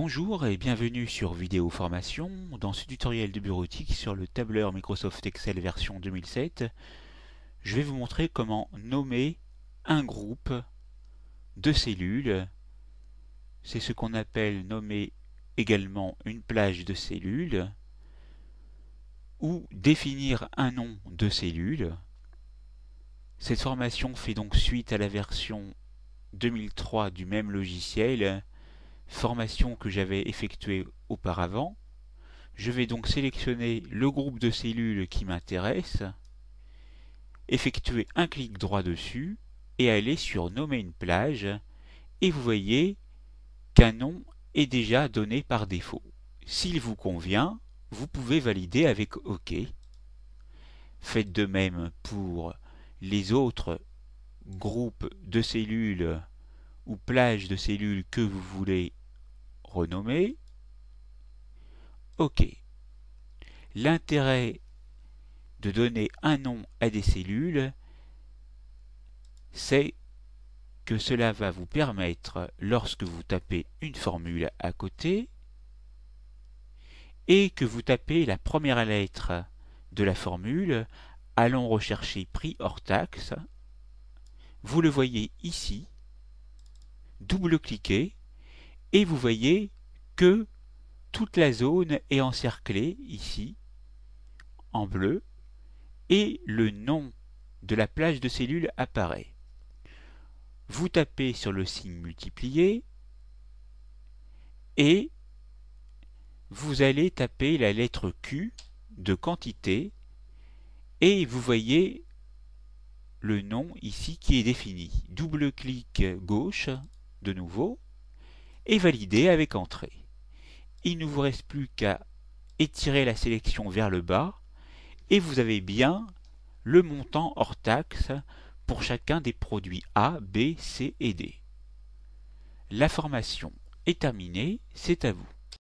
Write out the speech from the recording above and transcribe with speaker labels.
Speaker 1: Bonjour et bienvenue sur Vidéo Formation. Dans ce tutoriel de bureautique sur le tableur Microsoft Excel version 2007, je vais vous montrer comment nommer un groupe de cellules. C'est ce qu'on appelle nommer également une plage de cellules ou définir un nom de cellule. Cette formation fait donc suite à la version 2003 du même logiciel formation que j'avais effectuée auparavant. Je vais donc sélectionner le groupe de cellules qui m'intéresse, effectuer un clic droit dessus et aller sur Nommer une plage et vous voyez qu'un nom est déjà donné par défaut. S'il vous convient, vous pouvez valider avec OK. Faites de même pour les autres groupes de cellules ou plages de cellules que vous voulez renommer. OK. L'intérêt de donner un nom à des cellules, c'est que cela va vous permettre, lorsque vous tapez une formule à côté, et que vous tapez la première lettre de la formule, allons rechercher prix hors taxe, vous le voyez ici, double-cliquez, et vous voyez que toute la zone est encerclée ici en bleu et le nom de la plage de cellules apparaît. Vous tapez sur le signe multiplié et vous allez taper la lettre Q de quantité et vous voyez le nom ici qui est défini. Double clic gauche de nouveau et valider avec entrée. Il ne vous reste plus qu'à étirer la sélection vers le bas et vous avez bien le montant hors taxe pour chacun des produits A, B, C et D. La formation est terminée, c'est à vous.